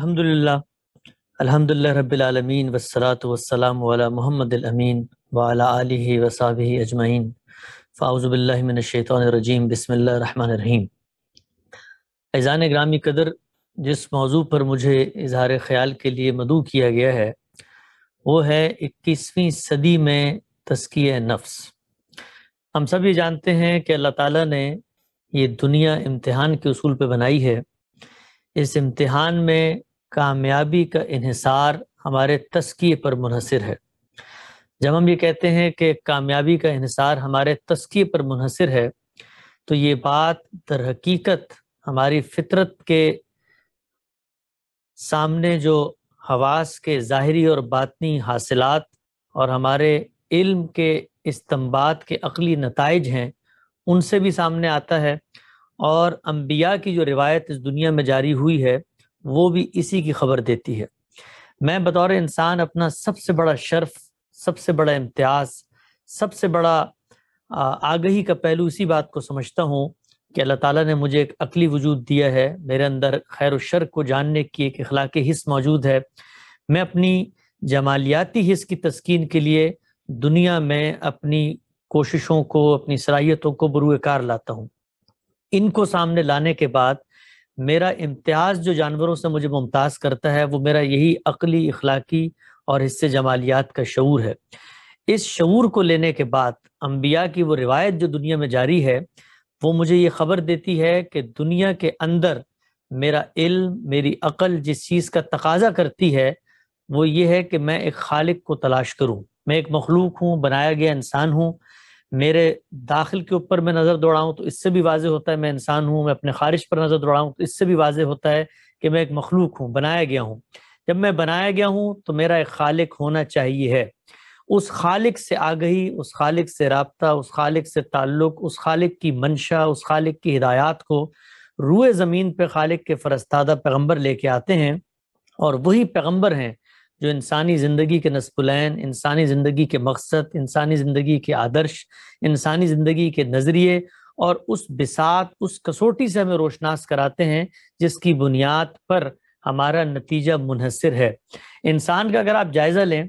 अल्हम्दुलिल्लाह अल्हम्दुलिल्लाह रब्बिल आलमीन वस्सलातु वस्सलाम वाला मोहम्मद अमीन वाला आलिहि वसाबिहि अजमाइन फ़ाउज़ु बिल्लाहि मिनश शैतानिर रजीम बिस्मिल्लाहिर रहमानिर रहीम ऐज़ान ग्रामी कदर जिस मौजू पर मुझे इजहार ख्याल के लिए मदू किया गया है वो है इक्कीसवीं सदी में तस्किया नफ्स हम सब ये जानते हैं कि अल्लाह ताला ने ये दुनिया इम्तिहान के उसूल पर बनाई है इस इम्तिहान में कामयाबी का इहिसार हमारे तस्किए पर मुनहसर है जब हम ये कहते हैं कि कामयाबी का इहिसार हमारे तस्किए पर मुनहसर है तो ये बात दर हकीकत हमारी फितरत के सामने जो हवास के ज़ाहरी और बातनी हासिलात और हमारे इल्म के इस्तम्बात के अकली नतज हैं उनसे भी सामने आता है और अम्बिया की जो रिवायत इस दुनिया में जारी हुई है वो भी इसी की खबर देती है मैं बतौर इंसान अपना सबसे बड़ा शर्फ सबसे बड़ा इम्तियाज सबसे बड़ा आगही का पहलू इसी बात को समझता हूँ कि अल्लाह ताला ने मुझे एक अकली वजूद दिया है मेरे अंदर खैर शर को जानने की एक अखलाक हिस्स मौजूद है मैं अपनी जमालियाती हिस्स की तस्कीन के लिए दुनिया में अपनी कोशिशों को अपनी सलाहियतों को बुरकार लाता हूँ इनको सामने लाने के बाद मेरा इम्तियाज जो जानवरों से मुझे मुमताज़ करता है वो मेरा यही अकली इखलाकी और हिस्से जमालियात का शूर है इस शूर को लेने के बाद अम्बिया की वो रिवायत जो दुनिया में जारी है वो मुझे ये खबर देती है कि दुनिया के अंदर मेरा इल्म मेरी अकल जिस चीज़ का तकाजा करती है वो ये है कि मैं एक खालिक को तलाश करूँ मैं एक मखलूक हूँ बनाया गया इंसान हूँ मेरे दाखिल के ऊपर मैं नज़र दौड़ाऊँ तो इससे भी वाजे होता है मैं इंसान हूँ मैं अपने ख़ारिश पर नज़र दौड़ाऊँ तो इससे भी वाजे होता है कि मैं एक मखलूक हूँ बनाया गया हूँ जब मैं बनाया गया हूँ तो मेरा एक खालिक होना चाहिए है उस खालिक से आगही उस खालिक से रबता उस खालिक से ताल्लुक उस खालिक की मंशा उस खालिक की हिदायत को रूए ज़मीन पे खालिक के फरस्तादा पैगम्बर लेके आते हैं और वही पैगम्बर हैं जो इंसानी ज़िंदगी के नस्बुलैन इंसानी ज़िंदगी के मकसद इंसानी ज़िंदगी के आदर्श इंसानी ज़िंदगी के नज़रिए और उस बिसात उस कसौटी से हमें रोशनास कराते हैं जिसकी बुनियाद पर हमारा नतीजा मुनहसर है इंसान का अगर आप जायज़ा लें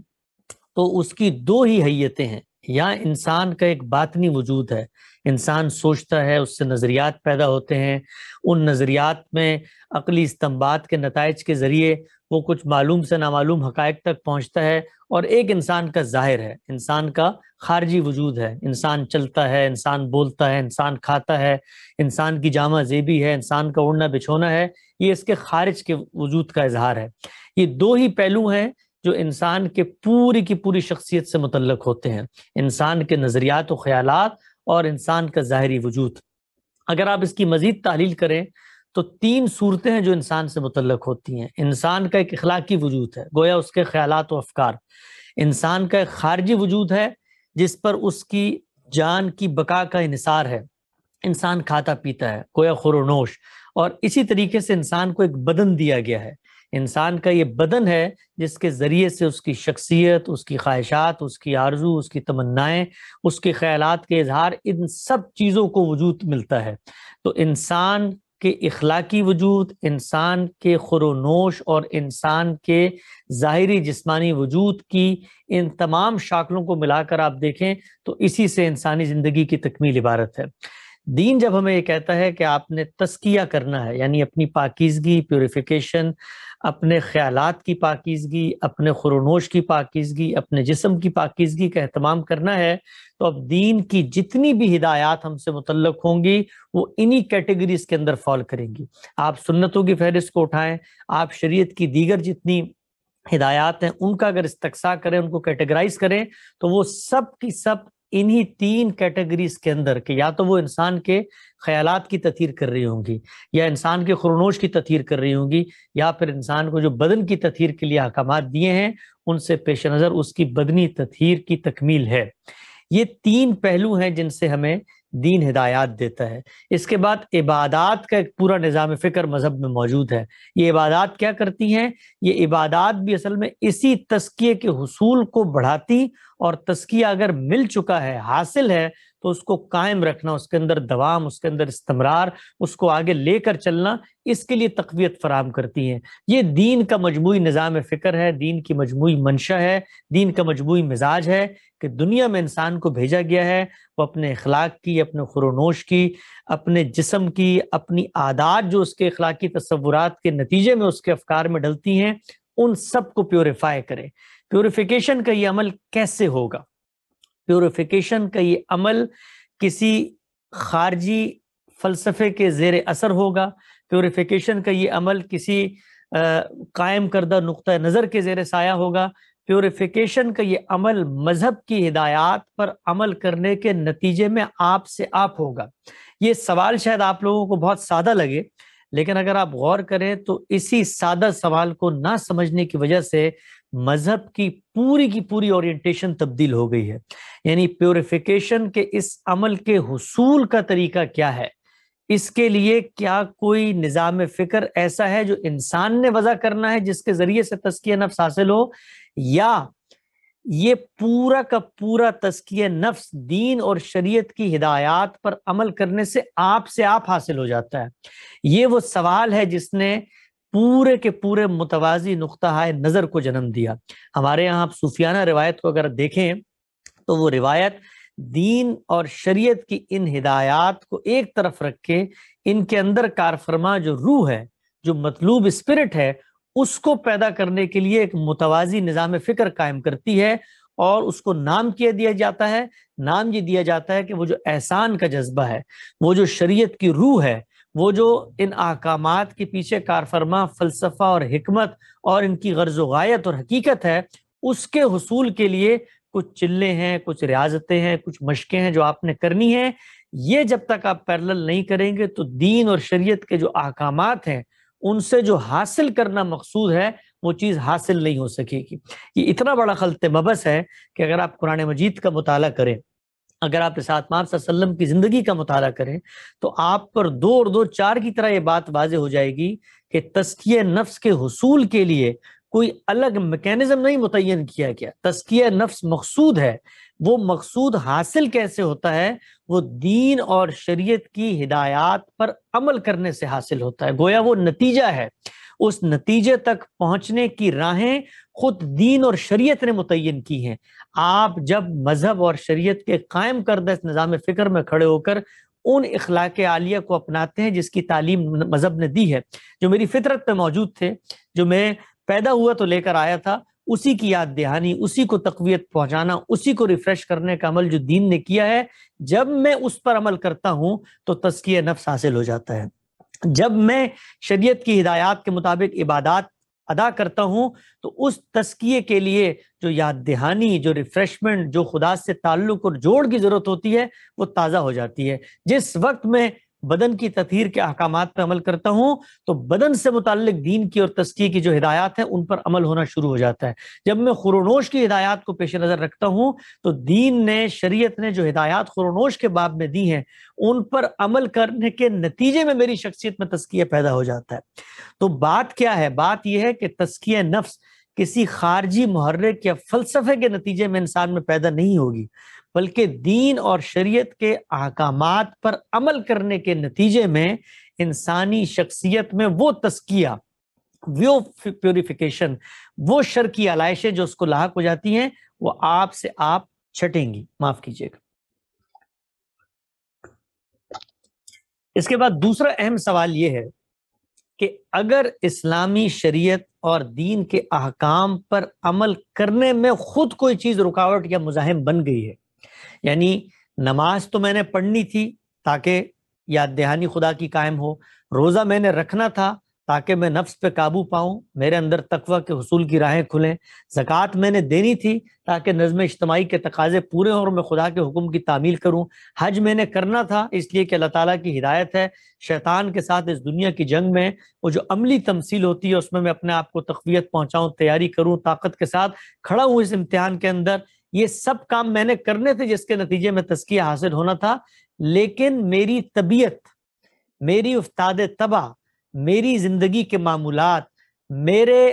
तो उसकी दो ही हैतें हैं या इंसान का एक बातनी वजूद है इंसान सोचता है उससे नज़रियात पैदा होते हैं उन नज़रियात में अकली इस्तम्बात के नतज के ज़रिए वो कुछ मालूम से नामालूम हकायक तक पहुँचता है और एक इंसान का ज़ाहिर है इंसान का खारजी वजूद है इंसान चलता है इंसान बोलता है इंसान खाता है इंसान की जामा जेबी है इंसान का उड़ना बिछोना है ये इसके खारिज के वजूद का इजहार है ये दो ही पहलू हैं जो इंसान के पूरी की पूरी शख्सियत से मुतलक होते हैं इंसान के नज़रियात ख्याल और इंसान का ज़ाहरी वजूद अगर आप इसकी मज़ीद तहलील करें तो तीन सूरतें हैं जो इंसान से मुतलक होती हैं इंसान का एक अखलाकी वजूद है गोया उसके ख्याल व अफकार इंसान का एक खारजी वजूद है जिस पर उसकी जान की बका का इसार है इंसान खाता पीता है गोया खुरनोश और इसी तरीके से इंसान को एक बदन दिया गया है इंसान का ये बदन है जिसके ज़रिए से उसकी शख्सियत उसकी ख्वाहिशात उसकी आरजू उसकी तमन्नाएं उसके ख्याल के इजहार इन सब चीज़ों को वजूद मिलता है तो इंसान के इखलाकी वजूद इंसान के खुरनोश और इंसान के ज़ाहरी जिस्मानी वजूद की इन तमाम शाखलों को मिलाकर आप देखें तो इसी से इंसानी ज़िंदगी की तकमील इबारत है दीन जब हमें ये कहता है कि आपने तस्किया करना है यानी अपनी पाकिजगी प्योरीफिकेशन अपने ख्यालात की पाकिजगी अपने खुरनोश की पाकिजगी अपने जिसम की पाकिजगी का अहतमाम करना है तो अब दीन की जितनी भी हिदायत हमसे मुतलक होंगी वो इन्हीं कैटेगरीज के अंदर फॉल करेंगी आप सुन्नतों की फहरिस्त को उठाएं आप शरीयत की दीगर जितनी हिदायत हैं उनका अगर इस्तकसा करें उनको कैटेगराइज करें तो वो सब की सब इन्हीं तीन कैटेगरीज के अंदर कि या तो वो इंसान के ख्यालात की तथीर कर रही होंगी या इंसान के खरनोश की तथीर कर रही होंगी या फिर इंसान को जो बदन की तथीर के लिए अहकाम दिए हैं उनसे पेश नज़र उसकी बदनी तथीर की तकमील है ये तीन पहलू हैं जिनसे हमें दीन हिदायत देता है इसके बाद इबादत का एक पूरा निज़ाम फ़िक्र मज़हब में मौजूद है ये इबादत क्या करती हैं ये इबादत भी असल में इसी तस्किए के हसूल को बढ़ाती और तस्किया अगर मिल चुका है हासिल है तो उसको कायम रखना उसके अंदर दवाम उसके अंदर इस्तमरार उसको आगे लेकर चलना इसके लिए तकवीत फराम करती हैं ये दीन का मजमू निज़ाम फ़िक्र है दीन की मजमू मंशा है दीन का मजमू मिजाज है कि दुनिया में इंसान को भेजा गया है वो अपने अखलाक की अपने खुरनोश की अपने जिसम की अपनी आदात जो उसके अखलाकी तस्वुरा के नतीजे में उसके अफकार में डलती हैं उन सब को प्योरीफाई करें प्योरीफिकेशन का ये अमल कैसे होगा प्योरीफिकेशन का ये अमल किसी खारजी फलसफे के जेर असर होगा प्योरीफिकेशन का ये अमल किसी कायम करदा नुक़ नज़र के जेर साया होगा प्योरीफिकेशन का ये अमल मज़हब की हिदायत पर अमल करने के नतीजे में आप से आप होगा ये सवाल शायद आप लोगों को बहुत सादा लगे लेकिन अगर आप गौर करें तो इसी सादा सवाल को ना समझने की वजह से मजहब की पूरी की पूरी ओरिएंटेशन तब्दील हो गई है यानी प्योरिफिकेशन के इस अमल के हसूल का तरीका क्या है इसके लिए क्या कोई निज़ाम फ़िक्र ऐसा है जो इंसान ने वजह करना है जिसके ज़रिए से तस्किया नफ्स हासिल हो या ये पूरा का पूरा तस्किया नफ्स दीन और शरीयत की हिदायत पर अमल करने से आप से आप हासिल हो जाता है ये वो सवाल है जिसने पूरे के पूरे मुतवाजी नुक़ा नज़र को जन्म दिया हमारे यहाँ आप सूफियाना रिवायत को अगर देखें तो वो रिवायत दीन और शरीयत की इन हिदायत को एक तरफ रख के इनके अंदर कारफरमा जो रूह है जो मतलूब स्पिरिट है उसको पैदा करने के लिए एक मुतवाजी निज़ाम फ़िक्र कायम करती है और उसको नाम किया दिया जाता है नाम ये दिया जाता है कि वो जो एहसान का जज्बा है वो जो शरीयत की रूह है वो जो इन अहकाम के पीछे कारफरमा फलसफा और हमत और इनकी गर्ज वायत और हकीकत है उसके हसूल के लिए कुछ चिल्ले हैं कुछ रियाजतें हैं कुछ मशक़ें हैं जो आपने करनी है ये जब तक आप पैरल नहीं करेंगे तो दीन और शरीयत के जो अहकाम हैं उनसे जो हासिल करना मकसूद है वो चीज़ हासिल नहीं हो सकेगी ये इतना बड़ा खलत मबस है कि अगर आप कुरान मजीद का मुताला करें अगर आप साथ माप वसल्लम की जिंदगी का मुताल करें तो आप पर दो और दो चार की तरह ये बात वाज हो जाएगी कि तस्किय नफ्स के हसूल के लिए कोई अलग मकैनिज्म नहीं मुतन किया गया तस्किय नफ्स मकसूद है वो मकसूद हासिल कैसे होता है वो दीन और शरीयत की हिदायत पर अमल करने से हासिल होता है गोया वो नतीजा है उस नतीजे तक पहुंचने की राहें खुद दीन और शरीयत ने मुतन की हैं आप जब मजहब और शरीयत के कायम करदा इस निज़ाम फ़िक्र में खड़े होकर उन इखलाक आलिया को अपनाते हैं जिसकी तालीम मजहब ने दी है जो मेरी फितरत में मौजूद थे जो मैं पैदा हुआ तो लेकर आया था उसी की याद दहानी उसी को तकवीत पहुंचाना उसी को रिफ्रेश करने का अमल जो दीन ने किया है जब मैं उस पर अमल करता हूं तो तस्किया नफ्स हासिल हो जाता है जब मैं शरीयत की हिदायत के मुताबिक इबादत अदा करता हूँ तो उस तस्किए के लिए जो याद दहानी जो रिफ्रेशमेंट जो खुदा से ताल्लुक और जोड़ की ज़रूरत होती है वो ताज़ा हो जाती है जिस वक्त मैं बदन की तथहर के अहकाम पर अमल करता हूँ तो बदन से मुतल दीन की और तस्कीय की जो हिदायत है उन पर अमल होना शुरू हो जाता है जब मैं खुरनोश की हिदायत को पेश नज़र रखता हूँ तो दीन ने शरीत ने जो हिदायत खुरनोश के बाब में दी हैं उन पर अमल करने के नतीजे में मेरी शख्सियत में तस्किया पैदा हो जाता है तो बात क्या है बात यह है कि तस्किया नफ्स किसी खारजी महर्रिक या फलसफे के नतीजे में इंसान में पैदा नहीं होगी बल्कि दीन और शरीयत के अहकाम पर अमल करने के नतीजे में इंसानी शख्सियत में वो तस्किया वो प्योरिफिकेशन वो शर की आलाइशें जो उसको लाक हो जाती हैं वो आप से आप छटेंगी माफ कीजिएगा इसके बाद दूसरा अहम सवाल ये है कि अगर इस्लामी शरीयत और दीन के अहकाम पर अमल करने में खुद कोई चीज रुकावट या मुजाहिम बन गई है यानी नमाज तो मैंने पढ़नी थी ताकि याद दहानी खुदा की कायम हो रोज़ा मैंने रखना था ताकि मैं नफ्स पे काबू पाऊँ मेरे अंदर तकवा के हसूल की राहें खुलें ज़क़़त मैंने देनी थी ताकि नज़म इज्तमाही के तकाजे पूरे हों और मैं खुदा के हुक्म की तामील करूँ हज मैंने करना था इसलिए कि अल्लाह ताली की हिदायत है शैतान के साथ इस दुनिया की जंग में वो जो अमली तमसील होती है उसमें मैं अपने आप को तकवीत पहुँचाऊँ तैयारी करूँ ताकत के साथ खड़ा हूँ इस इम्तहान के अंदर ये सब काम मैंने करने थे जिसके नतीजे में तस्किया हासिल होना था लेकिन मेरी तबीयत मेरी उस्ताद तबाह मेरी जिंदगी के मामूलत मेरे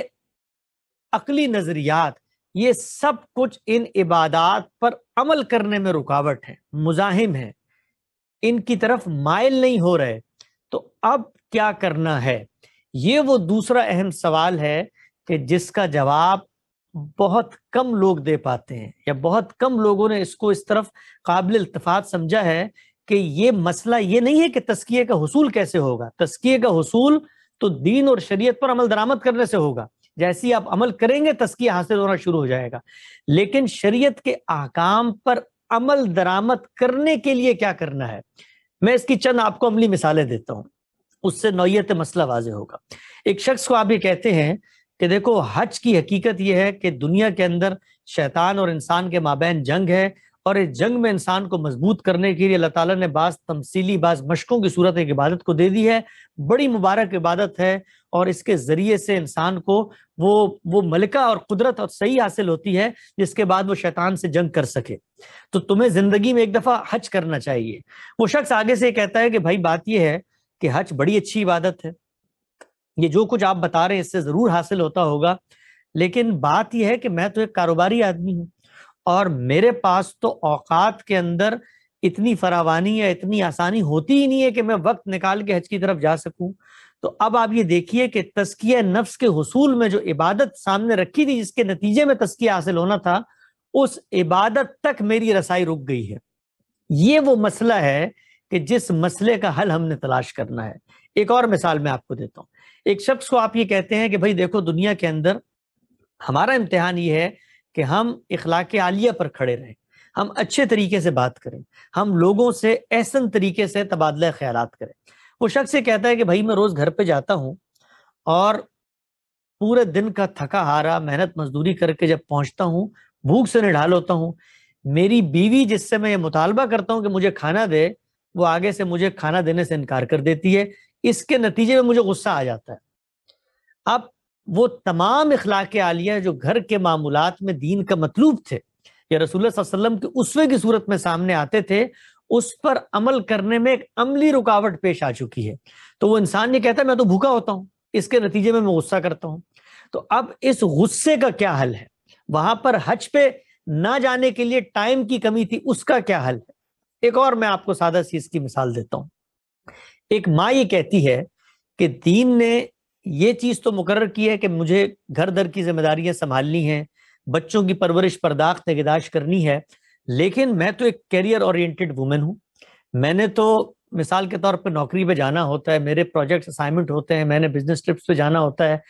अकली नज़रियात ये सब कुछ इन इबादात पर अमल करने में रुकावट है मुजाहिम है इनकी तरफ मायल नहीं हो रहे तो अब क्या करना है ये वो दूसरा अहम सवाल है कि जिसका जवाब बहुत कम लोग दे पाते हैं या बहुत कम लोगों ने इसको इस तरफ काबिल इतफात समझा है कि ये मसला ये नहीं है कि तस्किए का हसूल कैसे होगा तस्किए का हसूल तो दीन और शरीयत पर अमल दरामद करने से होगा जैसे ही आप अमल करेंगे तस्किया हासिल होना शुरू हो जाएगा लेकिन शरीयत के आकाम पर अमल दरामद करने के लिए क्या करना है मैं इसकी चंद आपको अमली मिसालें देता हूँ उससे नोयत मसला वाज होगा एक शख्स को आप ये कहते हैं कि देखो हज की हकीकत यह है कि दुनिया के अंदर शैतान और इंसान के माबेन जंग है और इस जंग में इंसान को मजबूत करने के लिए अल्लाह ताला ने बाज तमसीली बाज मशकों की सूरत एक इबादत को दे दी है बड़ी मुबारक इबादत है और इसके ज़रिए से इंसान को वो वो मलिका और कुदरत और सही हासिल होती है जिसके बाद वो शैतान से जंग कर सके तो तुम्हें ज़िंदगी में एक दफ़ा हज करना चाहिए वो शख्स आगे से कहता है कि भाई बात यह है कि हज बड़ी अच्छी इबादत है ये जो कुछ आप बता रहे हैं इससे जरूर हासिल होता होगा लेकिन बात यह है कि मैं तो एक कारोबारी आदमी हूं और मेरे पास तो औकात के अंदर इतनी फरावानी या इतनी आसानी होती ही नहीं है कि मैं वक्त निकाल के हज की तरफ जा सकूं तो अब आप ये देखिए कि तस्किया नफ्स के हसूल में जो इबादत सामने रखी थी जिसके नतीजे में तस्किया हासिल होना था उस इबादत तक मेरी रसाई रुक गई है ये वो मसला है कि जिस मसले का हल हमने तलाश करना है एक और मिसाल मैं आपको देता हूँ एक शख्स को आप ये कहते हैं कि भाई देखो दुनिया के अंदर हमारा इम्तहान ये है कि हम इखलाक आलिया पर खड़े रहें हम अच्छे तरीके से बात करें हम लोगों से ऐसन तरीके से तबादला ख्याल करें वो शख्स ये कहता है कि भाई मैं रोज़ घर पे जाता हूँ और पूरे दिन का थका हारा मेहनत मजदूरी करके जब पहुँचता हूँ भूख से निढाल होता हूँ मेरी बीवी जिससे मैं ये मुतालबा करता हूँ कि मुझे खाना दे वो आगे से मुझे खाना देने से इनकार कर देती है इसके नतीजे में मुझे गुस्सा आ जाता है अब वो तमाम अखलाक आलिया जो घर के मामूलत में दीन का मतलूब थे या रसूल वसल्लम के उसवे की सूरत में सामने आते थे उस पर अमल करने में एक अमली रुकावट पेश आ चुकी है तो वो इंसान ये कहता है मैं तो भूखा होता हूँ इसके नतीजे में मैं गुस्सा करता हूँ तो अब इस गुस्से का क्या हल है वहां पर हज पे ना जाने के लिए टाइम की कमी थी उसका क्या हल है एक और मैं आपको सादा सी इसकी मिसाल देता हूँ एक माँ ये कहती है कि दीन ने ये चीज़ तो मुकर की है कि मुझे घर दर की जिम्मेदारियां संभालनी हैं बच्चों की परवरिश पर्दाख्त निगदाश करनी है लेकिन मैं तो एक कैरियर ओरिएंटेड वुमेन हूँ मैंने तो मिसाल के तौर पर नौकरी पे जाना होता है मेरे प्रोजेक्ट असाइनमेंट होते हैं मैंने बिजनेस ट्रिप्स पे जाना होता है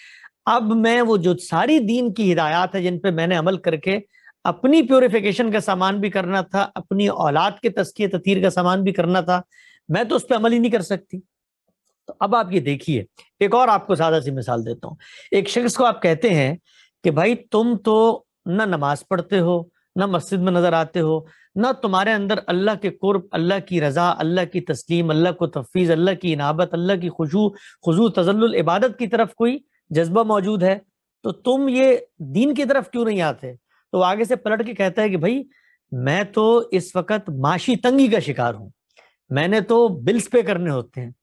अब मैं वो जो सारी दीन की हिदायत है जिन पे मैंने अमल करके अपनी प्योरिफिकेशन का सामान भी करना था अपनी औलाद के तस्किय ततीर का सामान भी करना था मैं तो उस पर अमल ही नहीं कर सकती तो अब आप ये देखिए एक और आपको सादा सी मिसाल देता हूँ एक शख्स को आप कहते हैं कि भाई तुम तो ना नमाज पढ़ते हो ना मस्जिद में नजर आते हो ना तुम्हारे अंदर अल्लाह के कुर्ब अल्लाह की रज़ा अल्लाह की तस्लीम अल्लाह को तफीज़ अल्लाह की इनाबत अल्लाह की खुशू खुजू तजल इबादत की तरफ कोई जज्बा मौजूद है तो तुम ये दीन की तरफ क्यों नहीं आते तो आगे से पलट के कहता है कि भाई मैं तो इस वक्त माशी तंगी का शिकार हूँ मैंने तो बिल्स पे करने होते हैं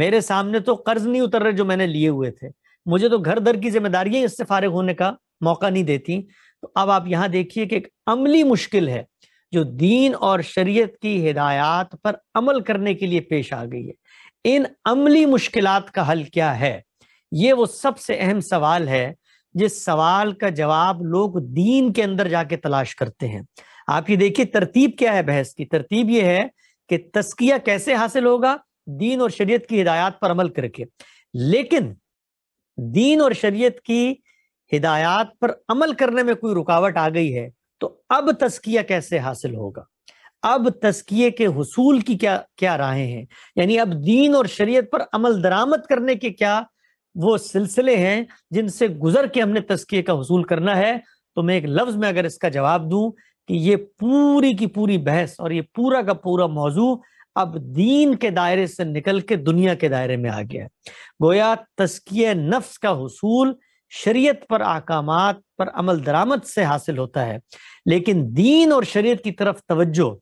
मेरे सामने तो कर्ज नहीं उतर रहे जो मैंने लिए हुए थे मुझे तो घर दर की जिम्मेदारियां इससे फारिग होने का मौका नहीं देती तो अब आप यहाँ देखिए कि एक अमली मुश्किल है जो दीन और शरीयत की हिदायत पर अमल करने के लिए पेश आ गई है इन अमली मुश्किल का हल क्या है ये वो सबसे अहम सवाल है जिस सवाल का जवाब लोग दीन के अंदर जाके तलाश करते हैं आप ये देखिए तरतीब क्या है बहस की तरतीब ये है कि तस्किया कैसे हासिल होगा दीन और शरीयत की हिदायत पर अमल करके लेकिन दीन और शरीयत की हिदायत पर अमल करने में कोई रुकावट आ गई है तो अब तस्किया कैसे हासिल होगा अब तस्किए के हसूल की क्या क्या राहें हैं यानी अब दीन और शरीयत पर अमल दरामद करने के क्या वो सिलसिले हैं जिनसे गुजर के हमने तस्किए का हसूल करना है तो मैं एक लफ्ज में अगर इसका जवाब दूं कि ये पूरी की पूरी बहस और ये पूरा का पूरा मौजू अब दीन के दायरे से निकल के दुनिया के दायरे में आ गया गोया तस्किय नफ्स का हसूल शरीयत पर अहकाम पर अमल दरामद से हासिल होता है लेकिन दीन और शरीयत की तरफ तवज्जो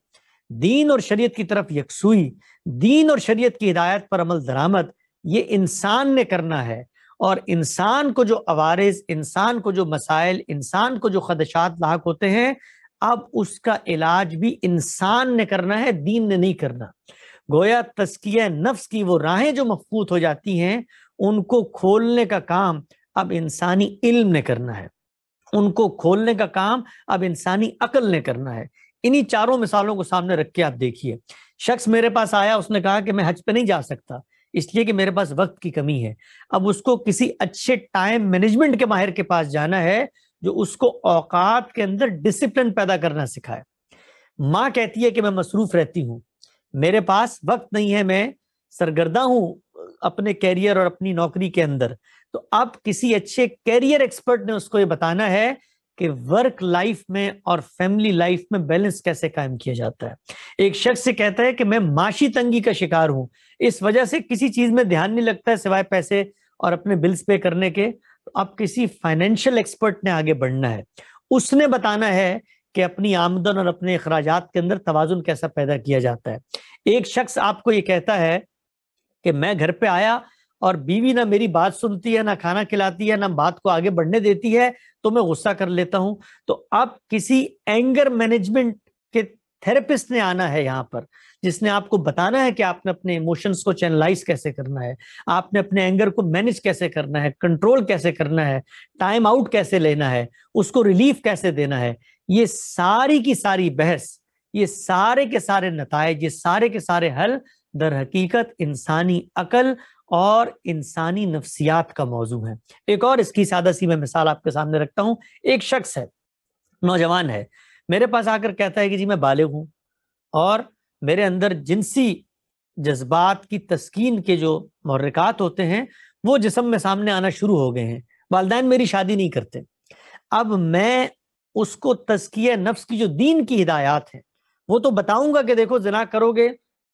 दीन और शरीयत की तरफ यकसुई दीन और शरीयत की हिदायत पर अमल दरामद ये इंसान ने करना है और इंसान को जो आवारज इंसान को जो मसाइल इंसान को जो खदशात लाक होते हैं अब उसका इलाज भी इंसान ने करना है दीन ने नहीं करना गोया तस्किया नफ्स की वो राहें जो मफकूत हो जाती हैं उनको खोलने का काम अब इंसानी इल्म ने करना है उनको खोलने का काम अब इंसानी अकल ने करना है इन्हीं चारों मिसालों को सामने रख के आप देखिए शख्स मेरे पास आया उसने कहा कि मैं हज पे नहीं जा सकता इसलिए कि मेरे पास वक्त की कमी है अब उसको किसी अच्छे टाइम मैनेजमेंट के माहिर के पास जाना है जो उसको औकात के अंदर डिसिप्लिन पैदा करना सिखाए माँ कहती है कि मैं मसरूफ रहती हूँ मेरे पास वक्त नहीं है मैं सरगर्दा हूँ अपने कैरियर और अपनी नौकरी के अंदर तो अब किसी अच्छे कैरियर एक्सपर्ट ने उसको ये बताना है कि वर्क लाइफ में और फैमिली लाइफ में बैलेंस कैसे कायम किया जाता है एक शख्स से कहता है कि मैं माशी तंगी का शिकार हूं इस वजह से किसी चीज में ध्यान नहीं लगता है सिवाय पैसे और अपने बिल्स पे करने के तो किसी फाइनेंशियल एक्सपर्ट ने आगे बढ़ना है उसने बताना है कि अपनी आमदन और अपने अखराज के अंदर तोजुन कैसा पैदा किया जाता है एक शख्स आपको ये कहता है कि मैं घर पे आया और बीवी ना मेरी बात सुनती है ना खाना खिलाती है ना बात को आगे बढ़ने देती है तो मैं गुस्सा कर लेता हूं तो आप किसी एंगर मैनेजमेंट थेरेपिस्ट ने आना है यहाँ पर जिसने आपको बताना है कि आपने अपने इमोशंस को चैनलाइज कैसे करना है आपने अपने एंगर को मैनेज कैसे करना है कंट्रोल कैसे करना है टाइम आउट कैसे लेना है उसको रिलीफ कैसे देना है ये सारी की सारी बहस ये सारे के सारे नतज ये सारे के सारे हल दर हकीकत इंसानी अकल और इंसानी नफसियात का मौजू है एक और इसकी सादा सी मैं मिसाल आपके सामने रखता हूँ एक शख्स है नौजवान है मेरे पास आकर कहता है कि जी मैं बालिग हूँ और मेरे अंदर जिनसी जज्बात की तस्कीन के जो महरिकात होते हैं वो जिसम में सामने आना शुरू हो गए हैं वालदेन मेरी शादी नहीं करते अब मैं उसको तस्किया नफ्स की जो दीन की हिदायत है वो तो बताऊंगा कि देखो जना करोगे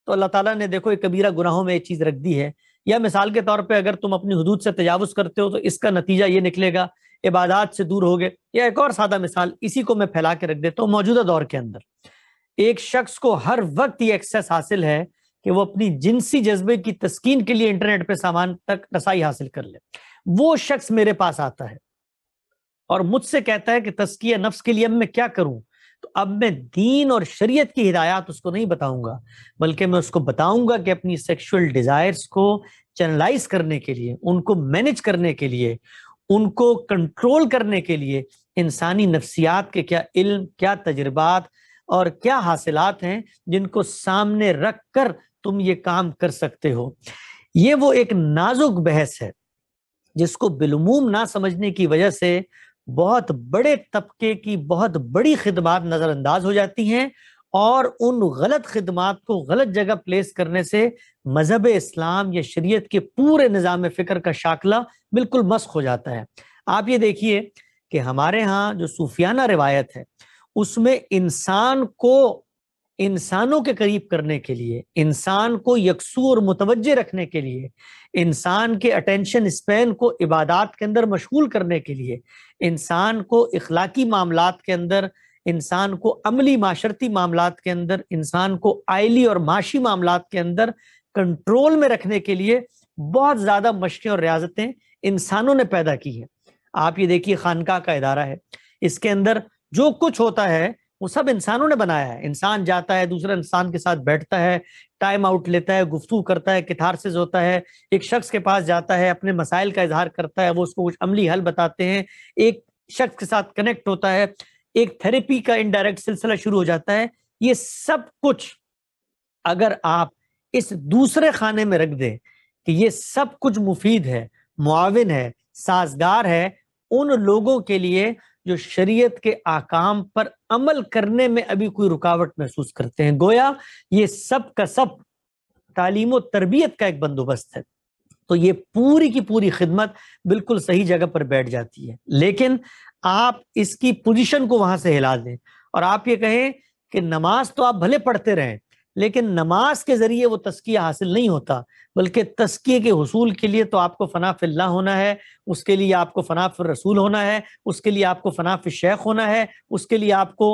तो अल्लाह ताला ने देखो एक कबीरा गुनाहों में ये चीज़ रख दी है या मिसाल के तौर पे अगर तुम अपनी हदूद से तजावज़ करते हो तो इसका नतीजा ये निकलेगा इबादत से दूर हो गए या एक और सादा मिसाल इसी को मैं फैला के रख देता हूँ मौजूदा दौर के अंदर एक शख्स को हर वक्त ये एक्सेस हासिल है कि वो अपनी जिनसी जज्बे की तस्कीन के लिए इंटरनेट पर सामान तक रसाई हासिल कर ले वो शख्स मेरे पास आता है और मुझसे कहता है कि तस्किया नफ्स के लिए अब मैं क्या करूं तो अब मैं दीन और शरीयत की हिदायत उसको नहीं बताऊंगा बल्कि मैं उसको बताऊंगा कि अपनी सेक्सुअल डिजायर्स को चैनलाइज करने के लिए उनको मैनेज करने के लिए उनको कंट्रोल करने के लिए इंसानी नफ्सियात के क्या इल्म क्या तजर्बात और क्या हासिलात हैं जिनको सामने रख कर तुम ये काम कर सकते हो ये वो एक नाजुक बहस है जिसको बिलमूम ना समझने की वजह से बहुत बड़े तबके की बहुत बड़ी खिदमत नज़रअंदाज हो जाती हैं और उन गलत खदमात को गलत जगह प्लेस करने से मजहब इस्लाम या शरीयत के पूरे निज़ाम फ़िक्र का शाखला बिल्कुल मस्क हो जाता है आप ये देखिए कि हमारे यहाँ जो सूफियाना रिवायत है उसमें इंसान को इंसानों के करीब करने के लिए इंसान को यकसू और मुतवजह रखने के लिए इंसान के अटेंशन स्पेन को इबादत के अंदर मशगूल करने के लिए इंसान को इखलाकी मामला के अंदर इंसान को अमली माशर्ती मामला के अंदर इंसान को आयली और माशी मामला के अंदर कंट्रोल में रखने के लिए बहुत ज्यादा मशक़ें और रियाजतें इंसानों ने पैदा की है आप ये देखिए खानका का इदारा है इसके अंदर जो कुछ होता है वो सब इंसानों ने बनाया है इंसान जाता है दूसरे इंसान के साथ बैठता है टाइम आउट लेता है गुफ्तु करता है किथारसिस होता है एक शख्स के पास जाता है अपने मसाइल का इजहार करता है वो उसको कुछ अमली हल बताते हैं एक शख्स के साथ कनेक्ट होता है एक थेरेपी का इनडायरेक्ट सिलसिला शुरू हो जाता है ये सब कुछ अगर आप इस दूसरे खाने में रख दें कि ये सब कुछ मुफीद है मुआविन है साजगार है उन लोगों के लिए जो शरीयत के आकाम पर अमल करने में अभी कोई रुकावट महसूस करते हैं गोया ये सब का सब तालीम तरबियत का एक बंदोबस्त है तो ये पूरी की पूरी खिदमत बिल्कुल सही जगह पर बैठ जाती है लेकिन आप इसकी पोजीशन को वहां से हिला दें और आप ये कहें कि नमाज तो आप भले पढ़ते रहें लेकिन नमाज के जरिए वो तस्किया हासिल नहीं होता बल्कि तस्किए के हसूल के लिए तो आपको फनाफिल्ला होना है उसके लिए आपको फनाफ रसूल होना है उसके लिए आपको फनाफ शेख होना है उसके लिए आपको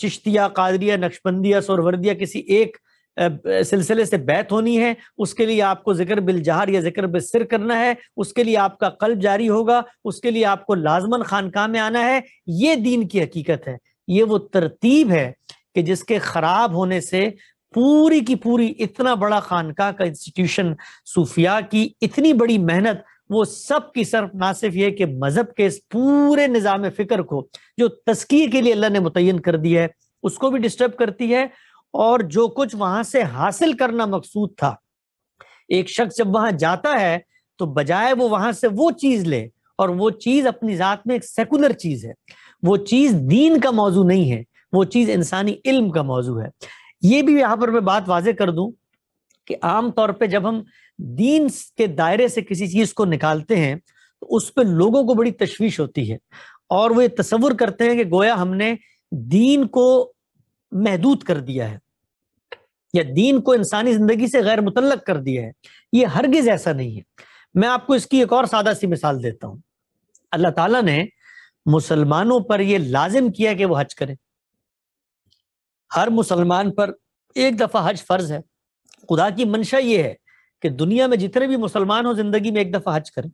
चिश्तिया कादरिया नक्शबंदिया सोरवर्दिया किसी एक सिलसिले से बैत होनी है उसके लिए आपको जिक्र बिल या जिक्र बिसर करना है उसके लिए आपका कल्ब जारी होगा उसके लिए आपको लाजमन खानका में आना है ये दीन की हकीकत है ये वो तरतीब है कि जिसके खराब होने से पूरी की पूरी इतना बड़ा खानका का इंस्टीट्यूशन सूफिया की इतनी बड़ी मेहनत वो सब की सिर्फ ना सिर्फ ये कि मजहब के इस पूरे निज़ाम फिक्र को जो तस्कीर के लिए अल्लाह ने मुतयन कर दिया है उसको भी डिस्टर्ब करती है और जो कुछ वहां से हासिल करना मकसूद था एक शख्स जब वहां जाता है तो बजाय वो वहां से वो चीज ले और वो चीज अपनी जात में एक सेकुलर चीज है वो चीज दीन का मौजू नहीं है वो चीज इंसानी इल्म का मौजू है ये भी यहां पर मैं बात वाजे कर दूं कि आमतौर पे जब हम दीन के दायरे से किसी चीज को निकालते हैं तो उस पर लोगों को बड़ी तशवीश होती है और वो ये तस्वुर करते हैं कि गोया हमने दीन को महदूद कर दिया है या दीन को इंसानी जिंदगी से गैर मुतलक कर दिया है ये हरगिज ऐसा नहीं है मैं आपको इसकी एक और सादा सी मिसाल देता हूं अल्लाह ताला ने मुसलमानों पर यह लाजिम किया कि वो हज करें हर मुसलमान पर एक दफा हज फर्ज है खुदा की मंशा ये है कि दुनिया में जितने भी मुसलमान हो जिंदगी में एक दफा हज करें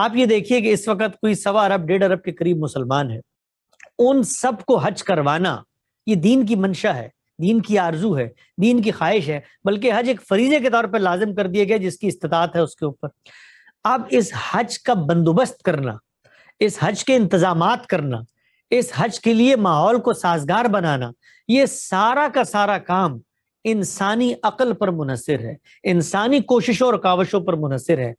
आप ये देखिए कि इस वक्त कोई सवा अरब डेढ़ अरब के करीब मुसलमान है उन सबको हज करवाना ये दीन की मंशा है दीन की आरजू है दीन की ख्वाहिश है बल्कि हज एक फरीजे के तौर पर लाजिम कर दिया गया जिसकी इस्तात है उसके ऊपर अब इस हज का बंदोबस्त करना इस हज के इंतजाम करना इस हज के लिए माहौल को साजगार बनाना ये सारा का सारा काम इंसानी अकल पर मुनसर है इंसानी कोशिशों और कावशों पर मुनसर है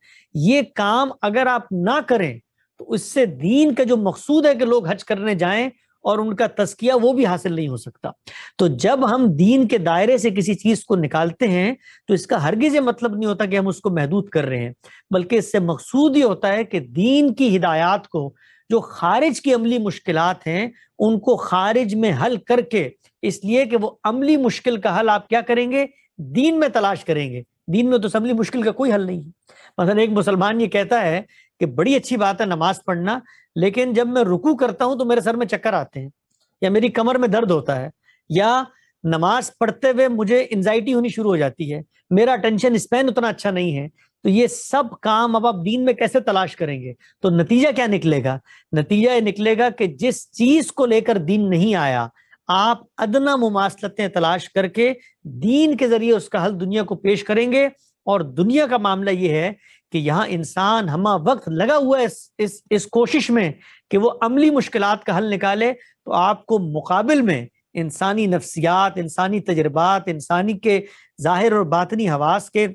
ये काम अगर आप ना करें तो उससे दीन का जो मकसूद है कि लोग हज करने जाएं और उनका तस्किया वो भी हासिल नहीं हो सकता तो जब हम दीन के दायरे से किसी चीज को निकालते हैं तो इसका हरगिज मतलब नहीं होता कि हम उसको महदूद कर रहे हैं बल्कि इससे मकसूद ये होता है कि दीन की हिदायत को जो खारिज की अमली मुश्किल हैं उनको खारिज में हल करके इसलिए कि वो अमली मुश्किल का हल आप क्या करेंगे दीन में तलाश करेंगे दीन में तो अमली मुश्किल का कोई हल नहीं है मतलब एक मुसलमान ये कहता है कि बड़ी अच्छी बात है नमाज पढ़ना लेकिन जब मैं रुकू करता हूं तो मेरे सर में चक्कर आते हैं या मेरी कमर में दर्द होता है या नमाज पढ़ते हुए मुझे एंजाइटी होनी शुरू हो जाती है मेरा अटेंशन स्पेन उतना अच्छा नहीं है तो ये सब काम अब आप दीन में कैसे तलाश करेंगे तो नतीजा क्या निकलेगा नतीजा ये निकलेगा कि जिस चीज को लेकर दीन नहीं आया आप अदना मुमासलतें तलाश करके दीन के जरिए उसका हल दुनिया को पेश करेंगे और दुनिया का मामला यह है कि यहाँ इंसान हम वक्त लगा हुआ है इस इस इस कोशिश में कि वो अमली मुश्किल का हल निकाले तो आपको मुकाबिल में इंसानी नफ्सियात इंसानी तजर्बात इंसानी के ज़ाहिर और बातनी हवास के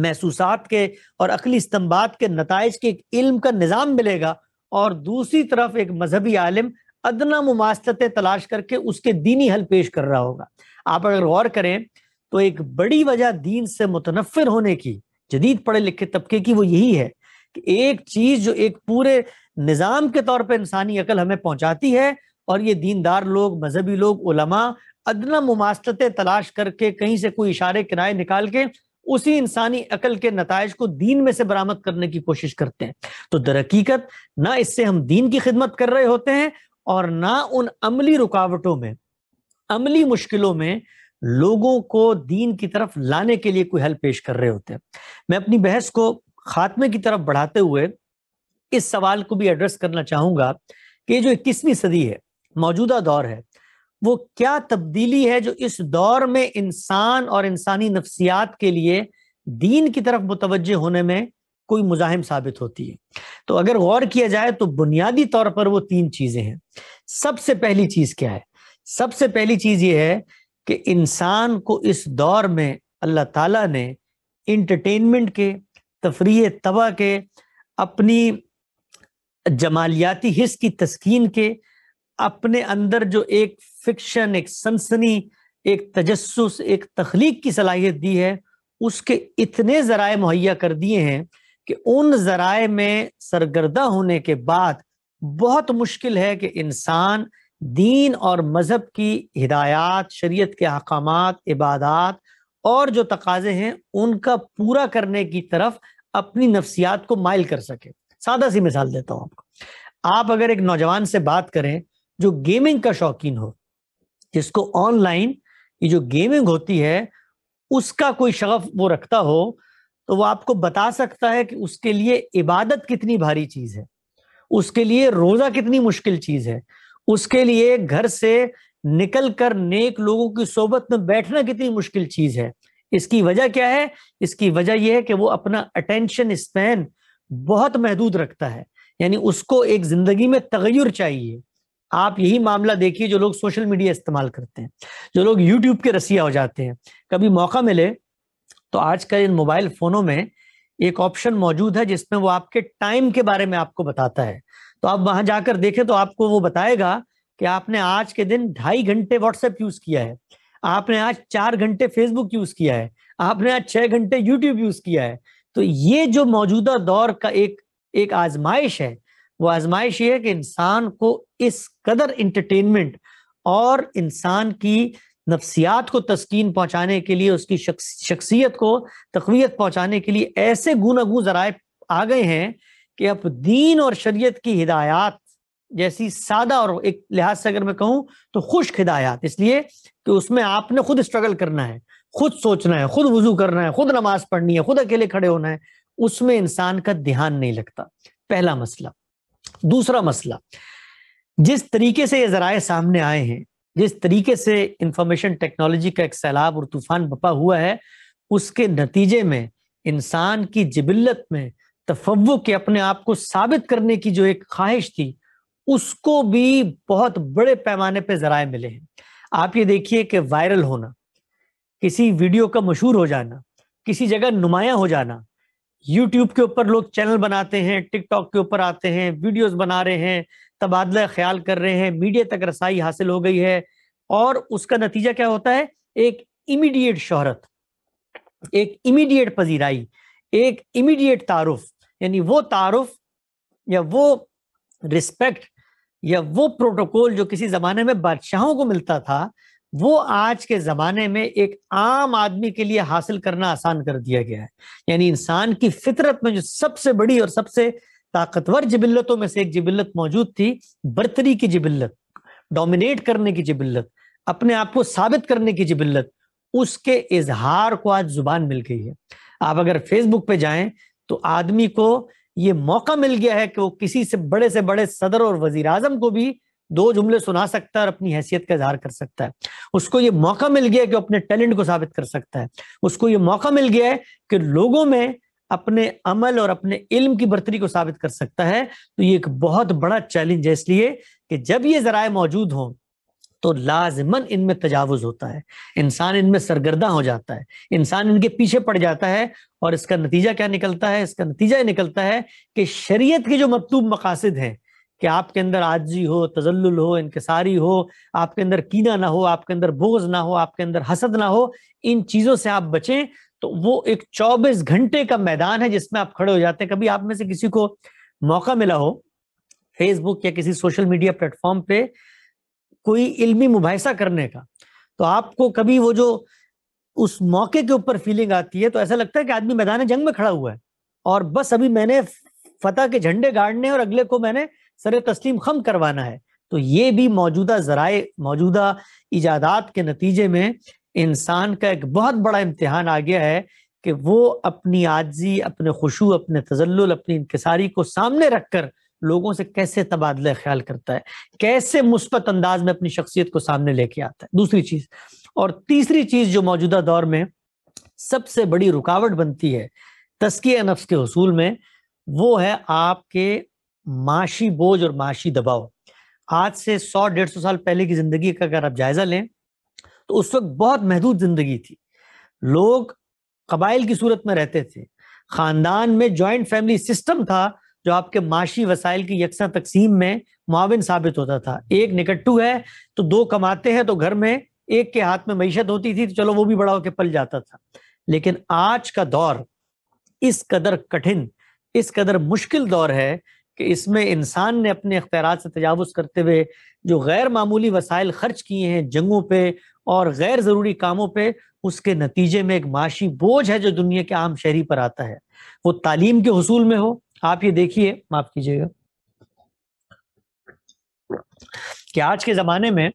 महसूस के और अकली इस्तम्बात के नतज के एक इल्म का निज़ाम मिलेगा और दूसरी तरफ एक मजहबी आलम अदना मुमासलतें तलाश करके उसके दीनी हल पेश कर रहा होगा आप अगर गौर करें तो एक बड़ी वजह दीन से मुतनफर होने की जदीद पढ़े लिखे तबके की वो यही है कि एक चीज जो एक पूरे निज़ाम के तौर पर इंसानी अकल हमें पहुंचाती है और ये दीनदार लोग मजहबी लोग उलमा अदना मुमास्तें तलाश करके कहीं से कोई इशारे किनारे निकाल के उसी इंसानी अकल के नतज को दीन में से बरामद करने की कोशिश करते हैं तो दरकीकत ना इससे हम दीन की खिदमत कर रहे होते हैं और ना उन अमली रुकावटों में अमली मुश्किलों में लोगों को दीन की तरफ लाने के लिए कोई हल पेश कर रहे होते हैं मैं अपनी बहस को खात्मे की तरफ बढ़ाते हुए इस सवाल को भी एड्रेस करना चाहूंगा कि जो इक्कीसवीं सदी है मौजूदा दौर है वो क्या तब्दीली है जो इस दौर में इंसान और इंसानी नफ्सियात के लिए दीन की तरफ मुतवजह होने में कोई मुजाहिम साबित होती है तो अगर गौर किया जाए तो बुनियादी तौर पर वो तीन चीजें हैं सबसे पहली चीज क्या है सबसे पहली चीज ये है कि इंसान को इस दौर में अल्लाह ताला ने इंटरटेनमेंट के तफरी तबा के अपनी जमालियाती हिस्स की तस्कीन के अपने अंदर जो एक फिक्शन एक सनसनी एक तजस्स एक तख्लीक की सलाहियत दी है उसके इतने ज़राए मुहैया कर दिए हैं कि उन ज़राए में सरगर्दा होने के बाद बहुत मुश्किल है कि इंसान दीन और मज़हब की हिदायत शरीयत के अहकाम इबादत और जो तकाजे हैं उनका पूरा करने की तरफ अपनी नफ्सियात को माइल कर सके सादा सी मिसाल देता हूँ आपको आप अगर एक नौजवान से बात करें जो गेमिंग का शौकीन हो जिसको ऑनलाइन ये जो गेमिंग होती है उसका कोई शगफ वो रखता हो तो वो आपको बता सकता है कि उसके लिए इबादत कितनी भारी चीज़ है उसके लिए रोज़ा कितनी मुश्किल चीज़ है उसके लिए घर से निकल कर नेक लोगों की सोबत में बैठना कितनी मुश्किल चीज है इसकी वजह क्या है इसकी वजह यह है कि वो अपना अटेंशन स्पैन बहुत महदूद रखता है यानी उसको एक जिंदगी में तगैर चाहिए आप यही मामला देखिए जो लोग सोशल मीडिया इस्तेमाल करते हैं जो लोग यूट्यूब के रसिया हो जाते हैं कभी मौका मिले तो आजकल इन मोबाइल फोनों में एक ऑप्शन मौजूद है जिसमें वो आपके टाइम के बारे में आपको बताता है तो आप वहां जाकर देखें तो आपको वो बताएगा कि आपने आज के दिन ढाई घंटे व्हाट्सएप यूज किया है आपने आज चार घंटे फेसबुक यूज किया है आपने आज छह घंटे यूट्यूब यूज किया है तो ये जो मौजूदा दौर का एक एक आजमाइश है वो आजमाइश ये है कि इंसान को इस कदर इंटरटेनमेंट और इंसान की नफ्सियात को तस्कीन पहुंचाने के लिए उसकी शख्सियत को तकवीत पहुंचाने के लिए ऐसे गुनागू जराए आ गए हैं कि आप दीन और शरीयत की हिदायत जैसी सादा और एक लिहाज से अगर मैं कहूं तो खुश्क हिदायत इसलिए कि उसमें आपने खुद स्ट्रगल करना है खुद सोचना है खुद वजू करना है खुद नमाज पढ़नी है खुद अकेले खड़े होना है उसमें इंसान का ध्यान नहीं लगता पहला मसला दूसरा मसला जिस तरीके से ये जराए सामने आए हैं जिस तरीके से इंफॉर्मेशन टेक्नोलॉजी का एक सैलाब और तूफान बपा हुआ है उसके नतीजे में इंसान की जबिलत में तफव के अपने आप को साबित करने की जो एक ख्वाहिश थी उसको भी बहुत बड़े पैमाने पे जराए मिले हैं आप ये देखिए कि वायरल होना किसी वीडियो का मशहूर हो जाना किसी जगह नुमाया हो जाना यूट्यूब के ऊपर लोग चैनल बनाते हैं TikTok के ऊपर आते हैं वीडियोस बना रहे हैं तबादला ख्याल कर रहे हैं मीडिया तक रसाई हासिल हो गई है और उसका नतीजा क्या होता है एक इमीडिएट शोहरत एक इमीडिएट पजीराई एक इमीडिएट तारुफ यानी वो तारुफ या वो रिस्पेक्ट या वो प्रोटोकॉल जो किसी जमाने में बादशाहों को मिलता था वो आज के जमाने में एक आम आदमी के लिए हासिल करना आसान कर दिया गया है यानी इंसान की फितरत में जो सबसे बड़ी और सबसे ताकतवर जबिल्लतों में से एक जबिलत मौजूद थी बर्तरी की जिबिल्लत डोमिनेट करने की जिबिल्लत अपने आप को साबित करने की जिबिल्लत उसके इजहार को आज जुबान मिल गई है आप अगर फेसबुक पे जाएं तो आदमी को ये मौका मिल गया है कि वो किसी से बड़े से बड़े सदर और वजीर आजम को भी दो जुमले सुना सकता है और अपनी हैसियत का इजहार कर सकता है उसको ये मौका मिल गया है कि अपने टैलेंट को साबित कर सकता है उसको ये मौका मिल गया है कि लोगों में अपने अमल और अपने इल्म की बर्तरी को साबित कर सकता है तो ये एक बहुत बड़ा चैलेंज है इसलिए कि जब ये जराए मौजूद हों तो लाजमन इनमें तजावज़ होता है इंसान इनमें सरगर्दा हो जाता है इंसान इनके पीछे पड़ जाता है और इसका नतीजा क्या निकलता है इसका नतीजा निकलता है कि शरीयत के जो मतलूब मकासद हैं कि आपके अंदर आजी हो तजल हो इनकसारी हो आपके अंदर कीना ना हो आपके अंदर बोझ ना हो आपके अंदर हसद ना हो इन चीज़ों से आप बचें तो वो एक 24 घंटे का मैदान है जिसमें आप खड़े हो जाते हैं कभी आप में से किसी को मौका मिला हो फेसबुक या किसी सोशल मीडिया प्लेटफॉर्म पे कोई इल्मी मुबासा करने का तो आपको कभी वो जो उस मौके के ऊपर फीलिंग आती है तो ऐसा लगता है कि आदमी मैदान जंग में खड़ा हुआ है और बस अभी मैंने फतेह के झंडे गाड़ने और अगले को मैंने सर तस्लीम खम करवाना है तो ये भी मौजूदा जराए मौजूदा इजादात के नतीजे में इंसान का एक बहुत बड़ा इम्तहान आ गया है कि वो अपनी आजी अपने खुशू अपने तजल्ल अपनी इंकसारी को सामने रखकर लोगों से कैसे तबादला ख्याल करता है कैसे मुस्बत अंदाज में अपनी शख्सियत को सामने लेके आता है दूसरी चीज और तीसरी चीज जो मौजूदा दौर में सबसे बड़ी रुकावट बनती है तस्किया नफ्स के हसूल में वो है आपके माशी बोझ और माशी दबाव आज से सौ डेढ़ सौ साल पहले की जिंदगी का अगर आप जायजा लें तो उस वक्त बहुत महदूद जिंदगी थी लोग कबाइल की सूरत में रहते थे खानदान में जॉइंट फैमिली सिस्टम था जो आपके माशी वसाइल की यकसा तकसीम में मुआवन साबित होता था एक निकट्टू है तो दो कमाते हैं तो घर में एक के हाथ में मीशत होती थी तो चलो वो भी बड़ा होकर पल जाता था लेकिन आज का दौर इस कदर कठिन इस कदर मुश्किल दौर है कि इसमें इंसान ने अपने अख्तियार से तजावज़ करते हुए जो गैर मामूली वसाइल खर्च किए हैं जंगों पे और गैर ज़रूरी कामों पे उसके नतीजे में एक माशी बोझ है जो दुनिया के आम शहरी पर आता है वो तालीम के हसूल में हो आप ये देखिए माफ कीजिएगा कि आज के ज़माने में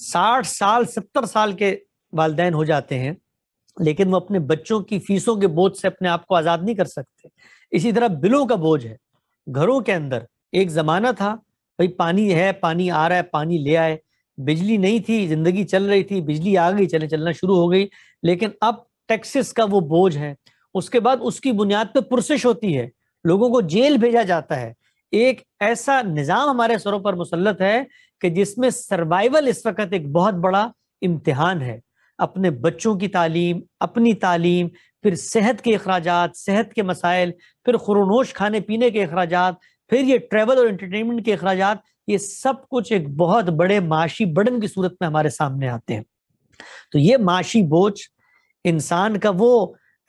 साठ साल सत्तर साल के वालदेन हो जाते हैं लेकिन वो अपने बच्चों की फीसों के बोझ से अपने आप को आज़ाद नहीं कर सकते इसी तरह बिलों का बोझ है घरों के अंदर एक ज़माना था भाई पानी है पानी आ रहा है पानी ले आए बिजली नहीं थी ज़िंदगी चल रही थी बिजली आ गई चले चलना शुरू हो गई लेकिन अब टैक्सेस का वो बोझ है उसके बाद उसकी बुनियाद पर पुरसिश होती है लोगों को जेल भेजा जाता है एक ऐसा निज़ाम हमारे सरों पर मुसलत है कि जिसमें सर्वाइवल इस वक्त एक बहुत बड़ा इम्तहान है अपने बच्चों की तालीम अपनी तालीम फिर सेहत के अखराज सेहत के मसाइल फिर खुरनोश खाने पीने के अखराज फिर ये ट्रैवल और इंटरटेनमेंट के अखराज ये सब कुछ एक बहुत बड़े माशी बर्डन की सूरत में हमारे सामने आते हैं तो ये माशी बोझ इंसान का वो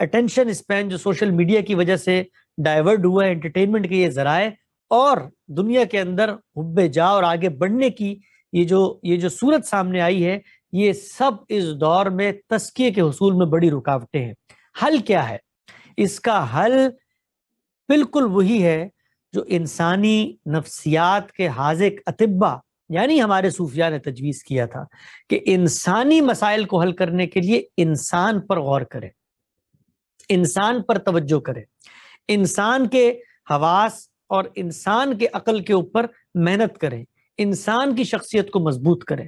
अटेंशन स्पेंड जो सोशल मीडिया की वजह से डाइवर्ट हुआ है एंटरटेनमेंट के ये जराए और दुनिया के अंदर हुब्बे जा और आगे बढ़ने की ये जो ये जो सूरत सामने आई है ये सब इस दौर में तस्किए के हसूल में बड़ी रुकावटें हैं हल क्या है इसका हल बिल्कुल वही है जो इंसानी नफ्सियात के हाजिक अतिब्बा यानी हमारे सूफिया ने तजवीज़ किया था कि इंसानी मसाइल को हल करने के लिए इंसान पर गौर करें इंसान पर तवज्जो करें इंसान के हवास और इंसान के अकल के ऊपर मेहनत करें इंसान की शख्सियत को मजबूत करें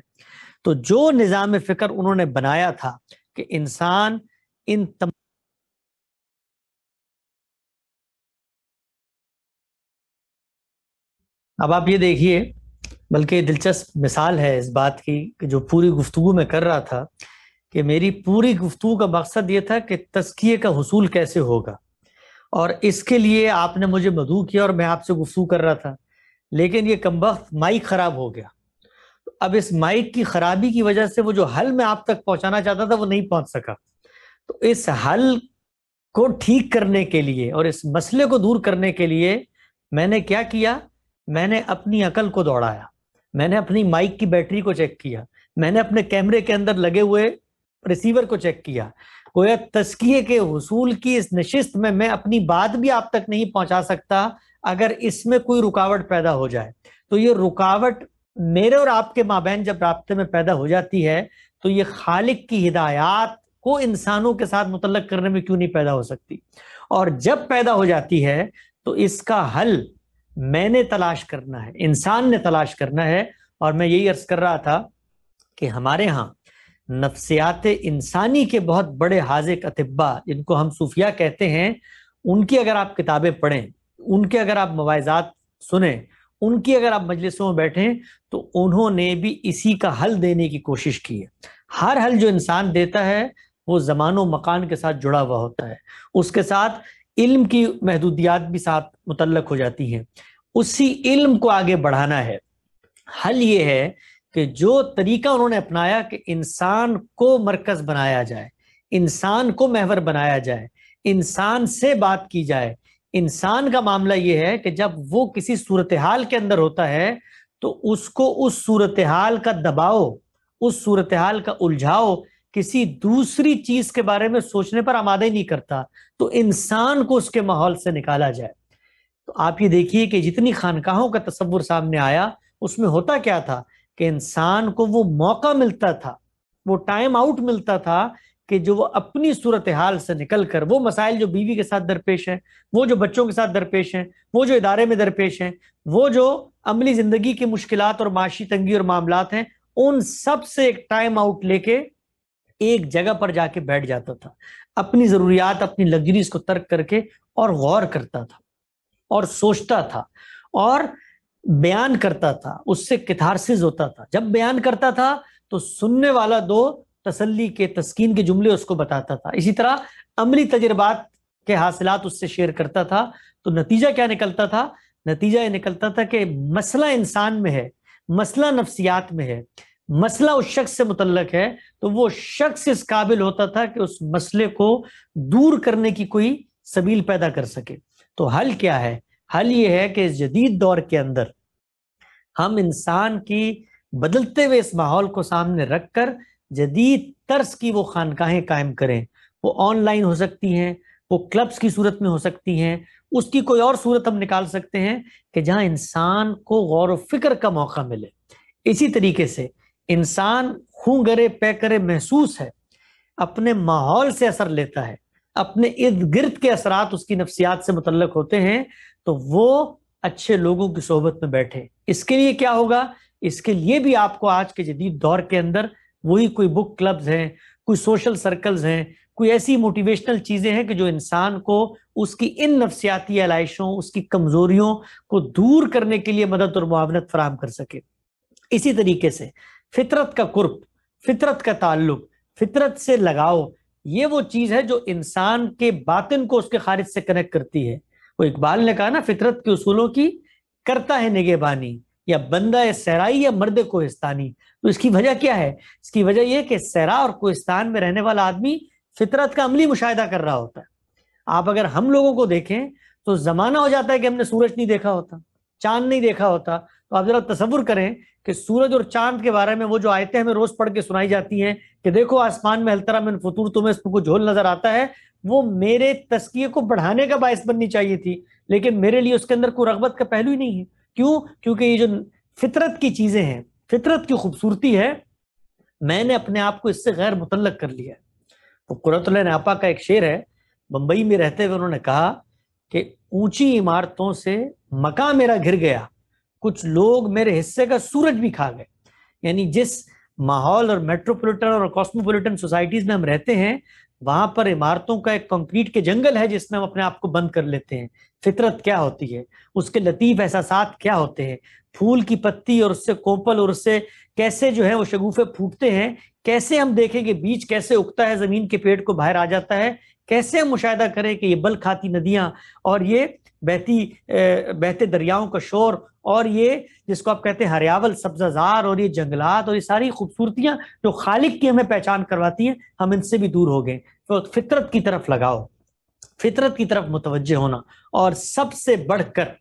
तो जो निज़ाम फिक्र उन्होंने बनाया था कि इंसान इन तम अब आप ये देखिए बल्कि दिलचस्प मिसाल है इस बात की कि जो पूरी गुफ्तु में कर रहा था कि मेरी पूरी गुफ्तु का मकसद ये था कि तस्किए का हसूल कैसे होगा और इसके लिए आपने मुझे मधु किया और मैं आपसे गुफ्तु कर रहा था लेकिन ये कम माइक ख़राब हो गया अब इस माइक की ख़राबी की वजह से वो जो हल मैं आप तक पहुंचाना चाहता था वो नहीं पहुंच सका तो इस हल को ठीक करने के लिए और इस मसले को दूर करने के लिए मैंने क्या किया मैंने अपनी अकल को दौड़ाया मैंने अपनी माइक की बैटरी को चेक किया मैंने अपने कैमरे के अंदर लगे हुए रिसीवर को चेक किया गोया तस्किए के हसूल की इस नशिस्त में मैं अपनी बात भी आप तक नहीं पहुंचा सकता अगर इसमें कोई रुकावट पैदा हो जाए तो ये रुकावट मेरे और आपके माबेन जब रबते में पैदा हो जाती है तो ये खालिक की हिदायत को इंसानों के साथ मुतलक करने में क्यों नहीं पैदा हो सकती और जब पैदा हो जाती है तो इसका हल मैंने तलाश करना है इंसान ने तलाश करना है और मैं यही अर्ज कर रहा था कि हमारे यहाँ नफ्सियात इंसानी के बहुत बड़े हाजिक अतब्बा जिनको हम सूफिया कहते हैं उनकी अगर आप किताबें पढ़ें उनके अगर आप मवाजात सुने उनकी अगर आप मजलिसों में बैठें तो उन्होंने भी इसी का हल देने की कोशिश की है हर हल जो इंसान देता है वो जमानो मकान के साथ जुड़ा हुआ होता है उसके साथ इल्म की महदूदियात भी साथ मुतलक हो जाती हैं उसी इल्म को आगे बढ़ाना है हल ये है कि जो तरीका उन्होंने अपनाया कि इंसान को मरकज बनाया जाए इंसान को महवर बनाया जाए इंसान से बात की जाए इंसान का मामला यह है कि जब वो किसी सूरत हाल के अंदर होता है तो उसको उस सूरत हाल का दबाव उस सूरत हाल का उलझाओ किसी दूसरी चीज के बारे में सोचने पर आमादा ही नहीं करता तो इंसान को उसके माहौल से निकाला जाए तो आप ये देखिए कि जितनी खानकाहों का तस्वुर सामने आया उसमें होता क्या था कि इंसान को वो मौका मिलता था वो टाइम आउट मिलता था कि जो वो अपनी सूरत हाल से निकल कर वो मसाइल जो बीवी के साथ दरपेश हैं वो जो बच्चों के साथ दरपेश हैं वो जो इदारे में दरपेश हैं वो जो अमली ज़िंदगी की मुश्किल और माशी तंगी और मामला हैं उन सब से एक टाइम आउट लेके एक जगह पर जाके बैठ जाता था अपनी ज़रूरियात अपनी लग्जरीज को तर्क करके और गौर करता था और सोचता था और बयान करता था उससे किथारसिस होता था जब बयान करता था तो सुनने वाला दो तसल्ली के तस्कीन के जुमले उसको बताता था इसी तरह अमली तजर्बात के हासिलात उससे शेयर करता था तो नतीजा क्या निकलता था नतीजा ये निकलता था कि मसला इंसान में है मसला नफ्सियात में है मसला उस शख्स से मुतलक है तो वो शख्स इस काबिल होता था कि उस मसले को दूर करने की कोई सबील पैदा कर सके तो हल क्या है हल ये है कि इस जदीद दौर के अंदर हम इंसान की बदलते हुए इस माहौल को सामने रख कर जदीद तर्स की वो खानकाहें कायम करें वो ऑनलाइन हो सकती हैं वो क्लब्स की सूरत में हो सकती हैं उसकी कोई और सूरत हम निकाल सकते हैं कि जहां इंसान को गौर फिक्र का मौका मिले इसी तरीके से इंसान खूं गरे पै करे महसूस है अपने माहौल से असर लेता है अपने इर्द गिर्द के असरात उसकी नफ्सियात से मुतल होते हैं तो वो अच्छे लोगों की सोहबत में बैठे इसके लिए क्या होगा इसके लिए भी आपको आज के जदीद दौर के अंदर वही कोई बुक क्लब्स हैं कोई सोशल सर्कल्स हैं कोई ऐसी मोटिवेशनल चीज़ें हैं कि जो इंसान को उसकी इन नफसियाती आलाइशों उसकी कमज़ोरियों को दूर करने के लिए मदद और मुआवनत फराम कर सके इसी तरीके से फितरत का कुर्ब फितरत का ताल्लुक फितरत से लगाओ ये वो चीज़ है जो इंसान के बातिन को उसके खारिज से कनेक्ट करती है वो इकबाल ने कहा ना फितरत के उसूलों की करता है निगेबानी या बंदा या सराई या मर्द कोहिस्तानी तो इसकी वजह क्या है इसकी वजह यह कि सरा और कोहिस्तान में रहने वाला आदमी फितरत का अमली मुशाह कर रहा होता है आप अगर हम लोगों को देखें तो जमाना हो जाता है कि हमने सूरज नहीं देखा होता चांद नहीं देखा होता तो आप जरा तस्वुर करें कि सूरज और चांद के बारे में वो जो आयतें हमें रोज पढ़ के सुनाई जाती हैं कि देखो आसमान में हल्तरा में फतूर तुम्हें इसमें कुछ झोल नजर आता है वो मेरे तस्किए को बढ़ाने का बायस बननी चाहिए थी लेकिन मेरे लिए उसके अंदर कोई रगबत का पहलू ही नहीं है क्यों क्योंकि ये जो फितरत की चीजें हैं फितरत की खूबसूरती है मैंने अपने आप को इससे गैर मुतलक कर लिया तो क़ुरत नापा का एक शेर है बम्बई में रहते हुए उन्होंने कहा कि ऊंची इमारतों से मका मेरा घिर गया कुछ लोग मेरे हिस्से का सूरज भी खा गए यानी जिस माहौल और मेट्रोपोलिटन और कॉस्मोपोलिटन सोसाइटीज में हम रहते हैं वहां पर इमारतों का एक कंक्रीट के जंगल है जिसमें हम अपने आप को बंद कर लेते हैं फितरत क्या होती है उसके लतीफ़ एहसास क्या होते हैं फूल की पत्ती और उससे कोपल और उससे कैसे जो है वो शगुफे फूटते हैं कैसे हम देखें कि बीज कैसे उगता है जमीन के पेट को बाहर आ जाता है कैसे हम मुशाह करें कि ये बल खाती नदियां और ये बहती बहते दरियाओं का शोर और ये जिसको आप कहते हैं हरियावल सब्जाजार और ये जंगलात और ये सारी खूबसूरतियां जो खालिक की हमें पहचान करवाती हैं हम इनसे भी दूर हो गए तो फितरत की तरफ लगाओ फितरत की तरफ मुतवजह होना और सबसे बढ़कर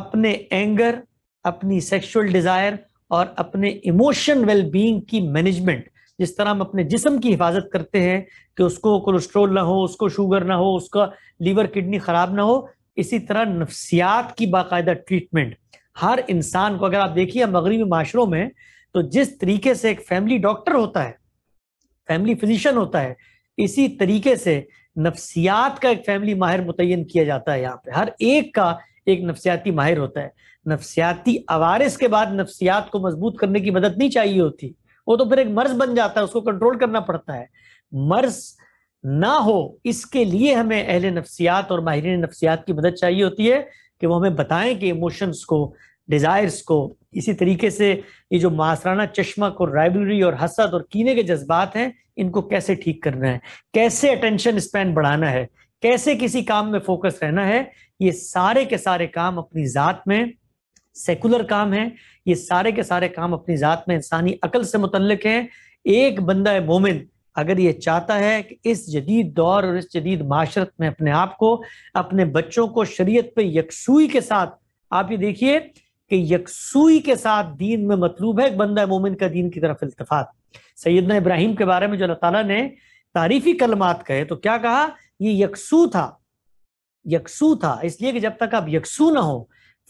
अपने एंगर अपनी सेक्सुअल डिज़ायर और अपने इमोशन वेलबींग की मैनेजमेंट जिस तरह हम अपने जिसम की हिफाजत करते हैं कि उसको कोलेस्ट्रोल ना हो उसको शुगर ना हो उसका लीवर किडनी खराब ना हो इसी तरह नफ्सियात की बाकायदा ट्रीटमेंट हर इंसान को अगर आप देखिए मगरबी माशरों में तो जिस तरीके से एक फैमिली डॉक्टर होता है फैमिली फिजिशियन होता है इसी तरीके से नफ्सियात का एक फैमिली माहिर मुतन किया जाता है यहाँ पे हर एक का एक नफ्सियाती माहिर होता है नफ्सियाती आवारस के बाद नफ्सियात को मजबूत करने की मदद नहीं चाहिए होती वो तो फिर एक मर्ज बन जाता है उसको कंट्रोल करना पड़ता है मर्ज ना हो इसके लिए हमें अहल नफ्सियात और माहरीन नफ्सियात की मदद चाहिए होती है कि वो हमें बताएं कि इमोशंस को डिज़ायर्स को इसी तरीके से ये जो मासराना चश्मक और राइबलरी और हसद और कीने के जज्बात हैं इनको कैसे ठीक करना है कैसे अटेंशन स्पैन बढ़ाना है कैसे किसी काम में फोकस रहना है ये सारे के सारे काम अपनी ज़ात में सेकुलर काम है ये सारे के सारे काम अपनी ज़ात में इंसानी अकल से मुतलक हैं एक बंदा मोमिन अगर ये चाहता है कि इस जदीद दौर और इस जदीद माशरत में अपने आप को अपने बच्चों को शरीयत पे यकसुई के साथ आप ये देखिए कि यकसुई के साथ दीन में मतलूब है एक बंदा मोमिन का दीन की तरफ इल्तफात सैदना इब्राहिम के बारे में जो अल्लाह ताला ने तारीफी कलमात कहे तो क्या कहा ये यकसू था यकसू था इसलिए कि जब तक आप यकसू ना हो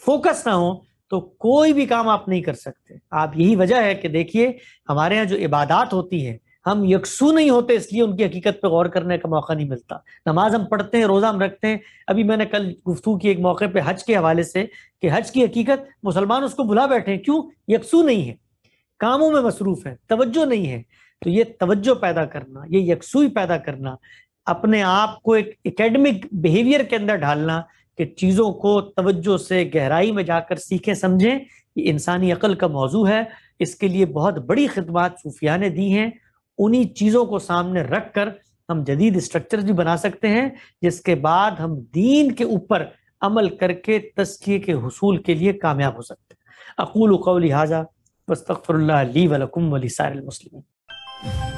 फोकस ना हो तो कोई भी काम आप नहीं कर सकते आप यही वजह है कि देखिए हमारे यहाँ जो इबादात होती है हम यकसू नहीं होते इसलिए उनकी हकीकत पर गौर करने का मौका नहीं मिलता नमाज हम पढ़ते हैं रोज़ा हम रखते हैं अभी मैंने कल गुफ्तु की एक मौके पर हज के हवाले से कि हज की हकीकत मुसलमान उसको भुला बैठे हैं क्यों यकसू नहीं है कामों में मसरूफ़ है तोज्जो नहीं है तो ये तवज्जो पैदा करना ये यकसूई पैदा करना अपने आप को एक एकेडमिक बिहेवियर के अंदर ढालना कि चीज़ों को तोज्जो से गहराई में जाकर सीखें समझें ये इंसानी अकल का मौजू है इसके लिए बहुत बड़ी खदमात सूफिया ने दी हैं उन्हीं चीज़ों को सामने रख कर हम जदीद स्ट्रक्चर भी बना सकते हैं जिसके बाद हम दीन के ऊपर अमल करके तस्किए के हसूल के लिए कामयाब हो सकते हैं अकूल कौली हाजा वस्तफ़रल्ला वलकुम वली सारे मुस्लिम